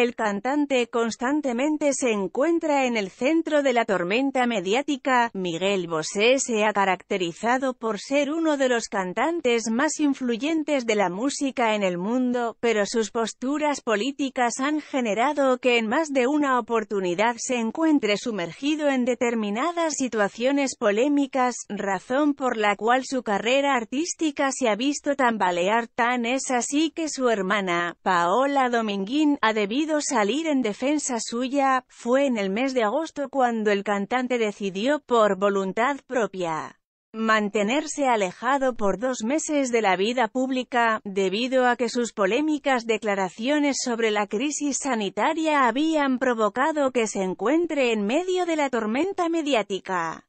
El cantante constantemente se encuentra en el centro de la tormenta mediática. Miguel Bosé se ha caracterizado por ser uno de los cantantes más influyentes de la música en el mundo, pero sus posturas políticas han generado que en más de una oportunidad se encuentre sumergido en determinadas situaciones polémicas, razón por la cual su carrera artística se ha visto tambalear tan es así que su hermana, Paola Dominguín, ha debido salir en defensa suya, fue en el mes de agosto cuando el cantante decidió por voluntad propia mantenerse alejado por dos meses de la vida pública, debido a que sus polémicas declaraciones sobre la crisis sanitaria habían provocado que se encuentre en medio de la tormenta mediática.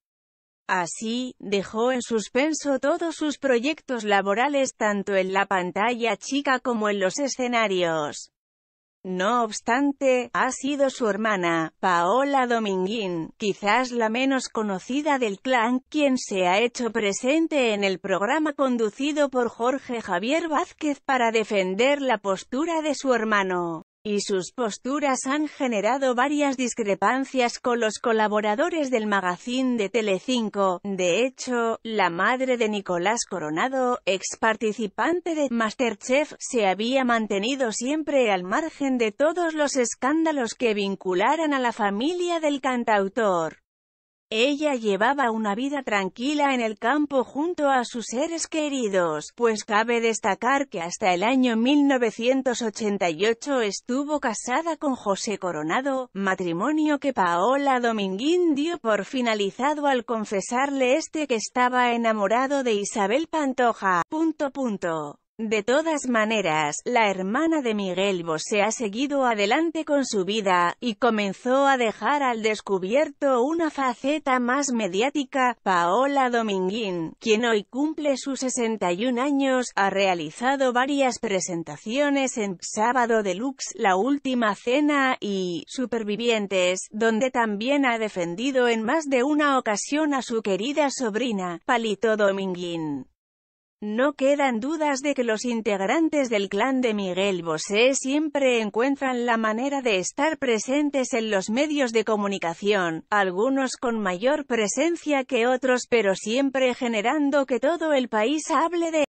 Así, dejó en suspenso todos sus proyectos laborales tanto en la pantalla chica como en los escenarios. No obstante, ha sido su hermana, Paola Dominguín, quizás la menos conocida del clan, quien se ha hecho presente en el programa conducido por Jorge Javier Vázquez para defender la postura de su hermano y sus posturas han generado varias discrepancias con los colaboradores del magazine de Telecinco. De hecho, la madre de Nicolás Coronado, ex participante de Masterchef, se había mantenido siempre al margen de todos los escándalos que vincularan a la familia del cantautor. Ella llevaba una vida tranquila en el campo junto a sus seres queridos, pues cabe destacar que hasta el año 1988 estuvo casada con José Coronado, matrimonio que Paola Dominguín dio por finalizado al confesarle este que estaba enamorado de Isabel Pantoja. Punto punto. De todas maneras, la hermana de Miguel Bosé ha seguido adelante con su vida, y comenzó a dejar al descubierto una faceta más mediática. Paola Dominguín, quien hoy cumple sus 61 años, ha realizado varias presentaciones en Sábado Deluxe, La Última Cena y Supervivientes, donde también ha defendido en más de una ocasión a su querida sobrina, Palito Dominguín. No quedan dudas de que los integrantes del clan de Miguel Bosé siempre encuentran la manera de estar presentes en los medios de comunicación, algunos con mayor presencia que otros pero siempre generando que todo el país hable de